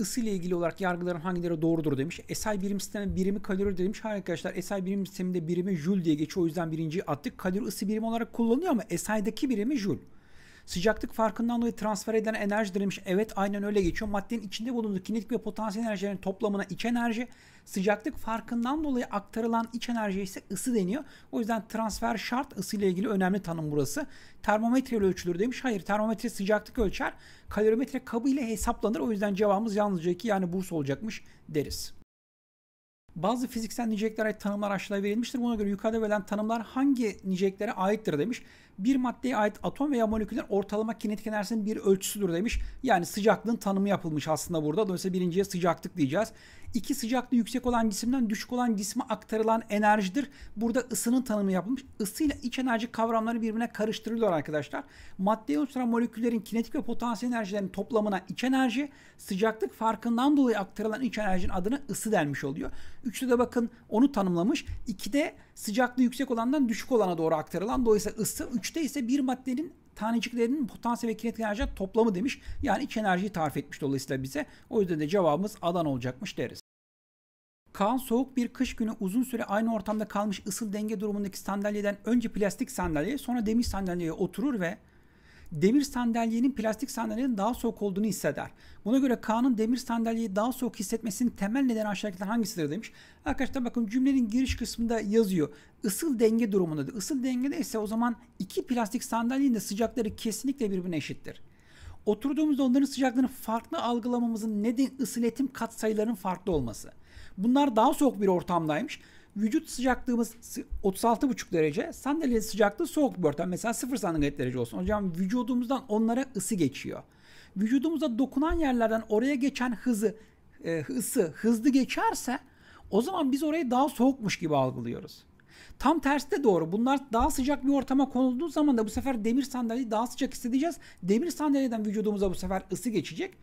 ısı ile ilgili olarak yargıların hangileri doğrudur demiş. SI birim sistemi birimi kalori demiş. Hayır arkadaşlar SI birim sisteminde birimi jül diye geçiyor. O yüzden birinciyi attık. Kalori ısı birimi olarak kullanıyor ama SI'daki birimi jül. Sıcaklık farkından dolayı transfer eden enerji denilmiş. Evet aynen öyle geçiyor. Maddenin içinde bulunduğu kinetik ve potansiyel enerjilerin toplamına iç enerji. Sıcaklık farkından dolayı aktarılan iç enerji ise ısı deniyor. O yüzden transfer şart ısı ile ilgili önemli tanım burası. Termometre ile ölçülür demiş. Hayır termometre sıcaklık ölçer. Kalorimetre kabı ile hesaplanır. O yüzden cevabımız yalnızca ki yani burs olacakmış deriz. Bazı fiziksel niceliklere ait tanımlar aşağıda verilmiştir. Buna göre yukarıda verilen tanımlar hangi niceliklere aittir demiş bir maddeye ait atom veya moleküller ortalama kinetik enerjisinin bir ölçüsüdür demiş. Yani sıcaklığın tanımı yapılmış aslında burada. Dolayısıyla birinciye sıcaklık diyeceğiz. İki sıcaklığı yüksek olan cisimden düşük olan cisme aktarılan enerjidir. Burada ısının tanımı yapılmış. Isıyla iç enerji kavramları birbirine karıştırılıyor arkadaşlar. Maddeye oluşturan moleküllerin kinetik ve potansiyel enerjilerinin toplamına iç enerji, sıcaklık farkından dolayı aktarılan iç enerjinin adına ısı denmiş oluyor. Üçte de bakın onu tanımlamış. İkide sıcaklığı yüksek olandan düşük olana doğru aktarılan. Dolayısıyla ısı 3'te ise bir maddenin taneciklerinin potansiyel ve kinetik enerji toplamı demiş. Yani iç enerjiyi tarif etmiş dolayısıyla bize. O yüzden de cevabımız alan olacakmış deriz. Kaan soğuk bir kış günü uzun süre aynı ortamda kalmış ısıl denge durumundaki sandalyeden önce plastik sandalyeye sonra demir sandalyeye oturur ve demir sandalyenin plastik sandalyenin daha soğuk olduğunu hisseder. Buna göre Kaan'ın demir sandalyeyi daha soğuk hissetmesinin temel nedeni aşağıdakilerden hangisidir demiş. Arkadaşlar bakın cümlenin giriş kısmında yazıyor. Isıl denge durumunda. Isıl dengede ise o zaman iki plastik sandalyenin de sıcakları kesinlikle birbirine eşittir. Oturduğumuzda onların sıcaklığını farklı algılamamızın nedeni ısı iletim katsayılarının farklı olması. Bunlar daha soğuk bir ortamdaymış vücut sıcaklığımız 36,5 derece. Sandalye sıcaklığı soğuk bir ortam. Mesela 0 santigrat derece olsun. Hocam vücudumuzdan onlara ısı geçiyor. Vücudumuza dokunan yerlerden oraya geçen hızı, e, ısı hızlı geçerse o zaman biz orayı daha soğukmuş gibi algılıyoruz. Tam tersi de doğru. Bunlar daha sıcak bir ortama konulduğu zaman da bu sefer demir sandalyeyi daha sıcak hissedeceğiz. Demir sandalyeden vücudumuza bu sefer ısı geçecek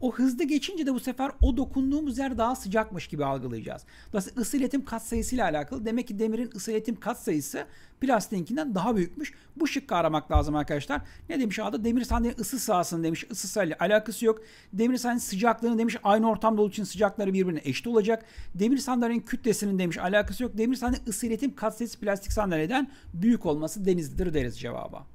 o hızlı geçince de bu sefer o dokunduğumuz yer daha sıcakmış gibi algılayacağız. Dolayısıyla ısı iletim katsayısı ile alakalı. Demek ki demirin ısı iletim sayısı plastiğinkinden daha büyükmüş. Bu şıkkı aramak lazım arkadaşlar. Ne demiş ağda? Demir sandalye ısı sahasının demiş. Isı sahayla alakası yok. Demir sandalye sıcaklığını demiş. Aynı ortamda olduğu için sıcakları birbirine eşit olacak. Demir sandalyenin kütlesinin demiş. Alakası yok. Demir sandalye ısı iletim sayısı plastik sandalyeden büyük olması denizdir deriz cevaba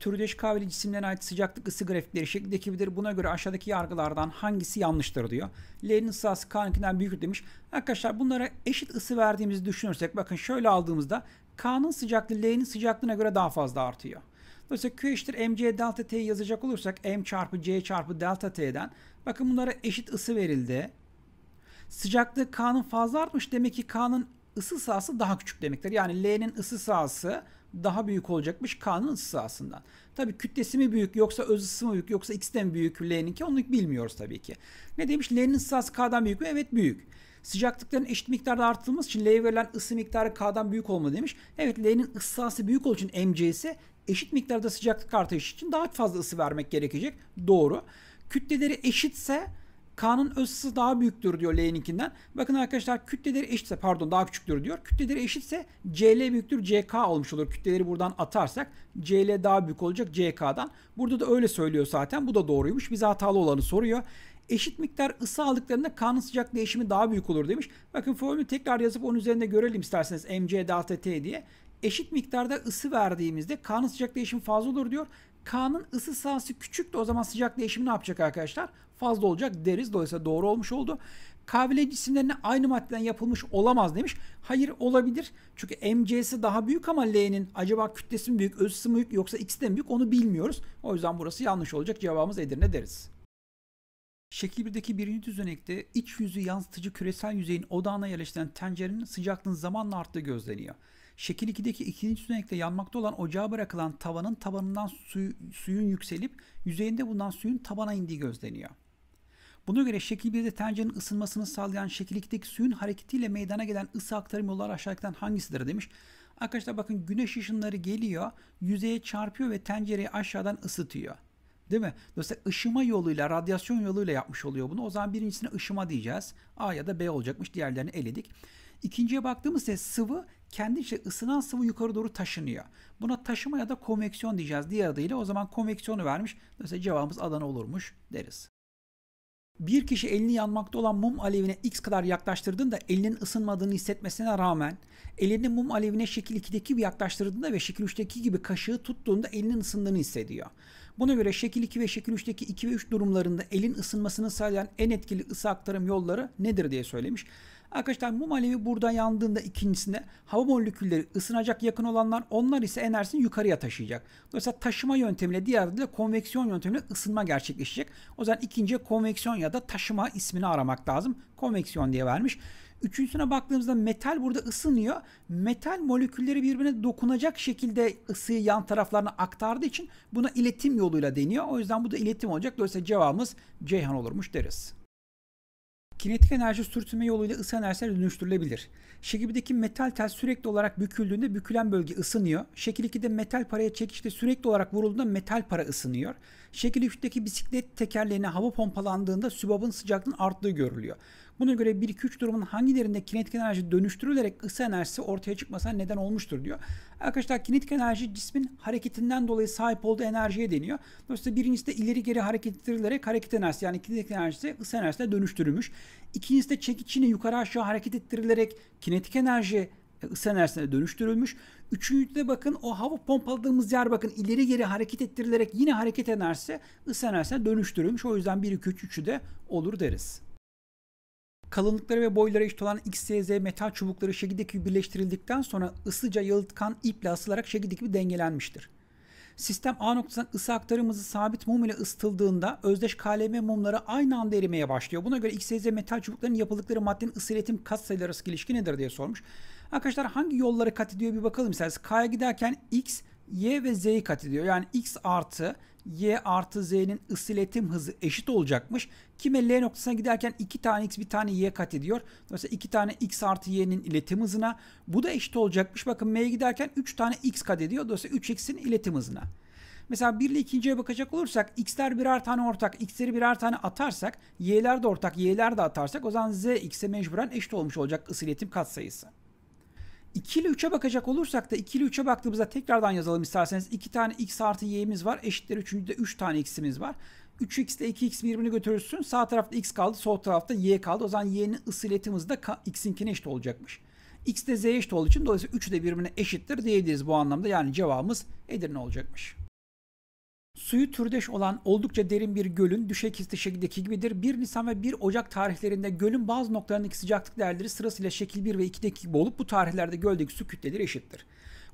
türdeş K cisimlerine ait sıcaklık ısı grafikleri şeklindekidir. Buna göre aşağıdaki yargılardan hangisi yanlıştır diyor. L'nin ısısı K'ninkinden büyük demiş. Arkadaşlar bunlara eşit ısı verdiğimizi düşünürsek bakın şöyle aldığımızda K'nın sıcaklığı L'nin sıcaklığına göre daha fazla artıyor. Dolayısıyla Q eşittir mc delta t'yi yazacak olursak m çarpı c çarpı delta t'den bakın bunlara eşit ısı verildi. Sıcaklığı K'nın fazla artmış. Demek ki K'nın ısı sahası daha küçük demektir. Yani L'nin ısı sahası daha büyük olacakmış K'nın ısı sahasından. Tabii kütlesi mi büyük yoksa öz ısı mı büyük yoksa X'den mi büyük L'ninki onu bilmiyoruz tabii ki. Ne demiş L'nin ısı sahası K'dan büyük mü? Evet büyük. Sıcaklıkların eşit miktarda arttırılması için L'ye verilen ısı miktarı K'dan büyük olmalı demiş. Evet L'nin ısı sahası büyük olduğu için ise eşit miktarda sıcaklık artışı için daha fazla ısı vermek gerekecek. Doğru. Kütleleri eşitse K'nın öz ısı daha büyüktür diyor L'ninkinden. Bakın arkadaşlar kütleleri eşitse pardon daha küçüktür diyor. Kütleleri eşitse CL büyüktür CK olmuş olur. Kütleleri buradan atarsak CL daha büyük olacak CK'dan. Burada da öyle söylüyor zaten. Bu da doğruymuş. Bize hatalı olanı soruyor eşit miktar ısı aldıklarında kanın sıcak değişimi daha büyük olur demiş. Bakın formülü tekrar yazıp onun üzerinde görelim isterseniz mc delta t diye. Eşit miktarda ısı verdiğimizde kanın sıcak değişimi fazla olur diyor. Kanın ısı sahası küçük de o zaman sıcak değişimi ne yapacak arkadaşlar? fazla olacak deriz. Dolayısıyla doğru olmuş oldu. Kahvele cisimlerine aynı maddeden yapılmış olamaz demiş. Hayır olabilir. Çünkü MC'si daha büyük ama L'nin acaba kütlesi mi büyük, öz mı büyük yoksa X'de mi büyük onu bilmiyoruz. O yüzden burası yanlış olacak. Cevabımız Edirne deriz. Şekil 1'deki birinci düzenekte iç yüzü yansıtıcı küresel yüzeyin odağına yerleştiren tencerenin sıcaklığın zamanla arttığı gözleniyor. Şekil 2'deki ikinci düzenekte yanmakta olan ocağa bırakılan tavanın tabanından suyu, suyun yükselip yüzeyinde bulunan suyun tabana indiği gözleniyor. Buna göre şekil 1'de tencerenin ısınmasını sağlayan şekil suyun hareketiyle meydana gelen ısı aktarım yolları aşağıdakilerden hangisidir demiş. Arkadaşlar bakın güneş ışınları geliyor, yüzeye çarpıyor ve tencereyi aşağıdan ısıtıyor. Değil mi? Dolayısıyla ışıma yoluyla, radyasyon yoluyla yapmış oluyor bunu. O zaman birincisine ışıma diyeceğiz. A ya da B olacakmış. Diğerlerini eledik. İkinciye baktığımızda sıvı kendi içinde ısınan sıvı yukarı doğru taşınıyor. Buna taşıma ya da konveksiyon diyeceğiz diğer adıyla. O zaman konveksiyonu vermiş. Dolayısıyla cevabımız Adana olurmuş deriz bir kişi elini yanmakta olan mum alevine x kadar yaklaştırdığında elinin ısınmadığını hissetmesine rağmen elini mum alevine şekil 2'deki gibi yaklaştırdığında ve şekil 3'teki gibi kaşığı tuttuğunda elinin ısındığını hissediyor. Buna göre şekil 2 ve şekil 3'teki 2 ve 3 durumlarında elin ısınmasını sağlayan en etkili ısı aktarım yolları nedir diye söylemiş. Arkadaşlar mum alevi burada yandığında ikincisinde hava molekülleri ısınacak yakın olanlar onlar ise enerjisini yukarıya taşıyacak. Dolayısıyla taşıma yöntemiyle diğer adıyla konveksiyon yöntemiyle ısınma gerçekleşecek. O zaman ikinciye konveksiyon ya da taşıma ismini aramak lazım. Konveksiyon diye vermiş. Üçüncüsüne baktığımızda metal burada ısınıyor. Metal molekülleri birbirine dokunacak şekilde ısıyı yan taraflarına aktardığı için buna iletim yoluyla deniyor. O yüzden bu da iletim olacak. Dolayısıyla cevabımız Ceyhan olurmuş deriz. Kinetik enerji sürtünme yoluyla ısı enerjisine dönüştürülebilir. Şekildeki metal tel sürekli olarak büküldüğünde bükülen bölge ısınıyor. Şekil 2'de metal paraya çekişte sürekli olarak vurulduğunda metal para ısınıyor. Şekil 3'teki bisiklet tekerleğine hava pompalandığında sübabın sıcaklığının arttığı görülüyor. Buna göre 1-2-3 durumun hangilerinde kinetik enerji dönüştürülerek ısı enerjisi ortaya çıkmasına neden olmuştur diyor. Arkadaşlar kinetik enerji cismin hareketinden dolayı sahip olduğu enerjiye deniyor. Dolayısıyla birincisi de ileri geri hareket ettirilerek hareket enerjisi yani kinetik enerjisi ısı enerjisine dönüştürülmüş. İkincisi de çekiçini yukarı aşağı hareket ettirilerek kinetik enerji e, ısı enerjisine dönüştürülmüş. Üçüncüde bakın o hava pompaladığımız yer bakın ileri geri hareket ettirilerek yine hareket enerjisi ısı enerjisine dönüştürülmüş. O yüzden 1, 2, 3, 3'ü de olur deriz. Kalınlıkları ve boyları eşit olan XYZ metal çubukları şekildeki birleştirildikten sonra ısıca yalıtkan iple asılarak şekildeki bir dengelenmiştir. Sistem A noktasından ısı aktarımızı sabit mum ile ısıtıldığında özdeş KLM mumları aynı anda erimeye başlıyor. Buna göre XYZ metal çubukların yapıldıkları maddenin ısı iletim katsayıları arası ilişki nedir diye sormuş. Arkadaşlar hangi yolları kat ediyor bir bakalım isterseniz. K'ya giderken X y ve z'yi kat ediyor. Yani x artı y artı z'nin ısıletim hızı eşit olacakmış. Kime l noktasına giderken iki tane x bir tane y kat ediyor. Dolayısıyla iki tane x artı y'nin iletim hızına. Bu da eşit olacakmış. Bakın m'ye giderken üç tane x kat ediyor. Dolayısıyla 3x'in iletim hızına. Mesela 1 ile 2.ye bakacak olursak x'ler birer tane ortak, x'leri birer tane atarsak y'ler de ortak, y'ler de atarsak o zaman z x'e mecburen eşit olmuş olacak ısıletim katsayısı. İkili ile 3'e bakacak olursak da ikili ile 3'e baktığımızda tekrardan yazalım isterseniz. 2 tane x artı y'miz var. Eşittir 3. de 3 tane x'imiz var. 3x ile 2x birbirini götürürsün. Sağ tarafta x kaldı. Sol tarafta y kaldı. O zaman y'nin ısı iletimi hızı da x'inkine eşit olacakmış. x de z eşit olduğu için dolayısıyla 3 de birbirine eşittir diyebiliriz bu anlamda. Yani cevabımız Edirne olacakmış. Suyu türdeş olan oldukça derin bir gölün düşekisti şekildeki gibidir. 1 Nisan ve 1 Ocak tarihlerinde gölün bazı noktalarındaki sıcaklık değerleri sırasıyla şekil 1 ve 2'deki gibi olup bu tarihlerde göldeki su kütleleri eşittir.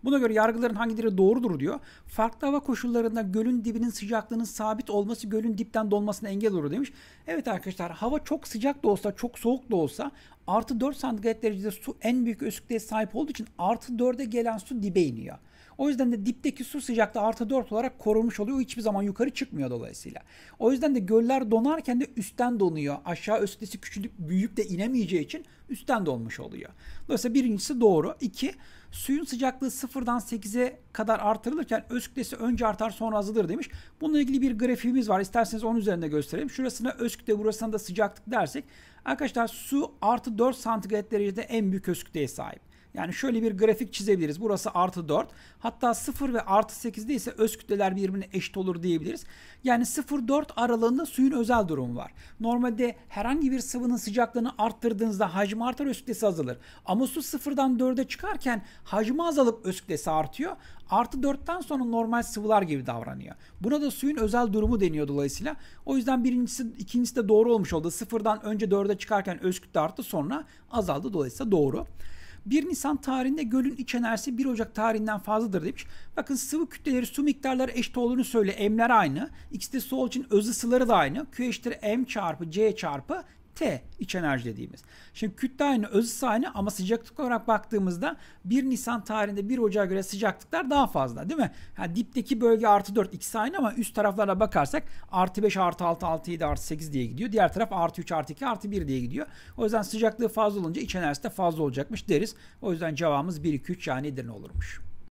Buna göre yargıların hangileri doğrudur diyor. Farklı hava koşullarında gölün dibinin sıcaklığının sabit olması gölün dipten dolmasına engel olur demiş. Evet arkadaşlar hava çok sıcak da olsa çok soğuk da olsa artı 4 santigrat derecede su en büyük özgürlüğe sahip olduğu için artı 4'e gelen su dibe iniyor. O yüzden de dipteki su sıcaklığı artı 4 olarak korunmuş oluyor. O hiçbir zaman yukarı çıkmıyor dolayısıyla. O yüzden de göller donarken de üstten donuyor. Aşağı ötesi küçülüp büyüyüp de inemeyeceği için üstten donmuş oluyor. Dolayısıyla birincisi doğru. İki, Suyun sıcaklığı sıfırdan 8'e kadar artırılırken öz kütlesi önce artar sonra azalır demiş. Bununla ilgili bir grafiğimiz var. İsterseniz onun üzerinde gösterelim. Şurasına öz kütle burasına da sıcaklık dersek. Arkadaşlar su artı 4 santigrat derecede en büyük öz kütleye sahip. Yani şöyle bir grafik çizebiliriz. Burası artı 4. Hatta 0 ve artı 8'de ise öz kütleler birbirine eşit olur diyebiliriz. Yani 0-4 aralığında suyun özel durumu var. Normalde herhangi bir sıvının sıcaklığını arttırdığınızda hacmi artar öz kütlesi azalır. Ama su 0'dan 4'e çıkarken hacmi azalıp öz kütlesi artıyor. Artı 4'ten sonra normal sıvılar gibi davranıyor. Buna da suyun özel durumu deniyor dolayısıyla. O yüzden birincisi ikincisi de doğru olmuş oldu. 0'dan önce 4'e çıkarken öz kütle arttı sonra azaldı dolayısıyla doğru. 1 Nisan tarihinde gölün iç enerjisi 1 Ocak tarihinden fazladır demiş. Bakın sıvı kütleleri su miktarları eşit olduğunu söyle. M'ler aynı. İkisi de sol için öz ısıları da aynı. Q eşittir M çarpı C çarpı T iç enerji dediğimiz. Şimdi kütle aynı, öz ısı aynı ama sıcaklık olarak baktığımızda 1 Nisan tarihinde 1 Ocağa göre sıcaklıklar daha fazla değil mi? Yani dipteki bölge artı 4 ikisi aynı ama üst taraflara bakarsak artı 5, artı 6, artı 7, artı 8 diye gidiyor. Diğer taraf artı 3, artı 2, artı 1 diye gidiyor. O yüzden sıcaklığı fazla olunca iç enerjisi de fazla olacakmış deriz. O yüzden cevabımız 1, 2, 3 yani Edirne olurmuş.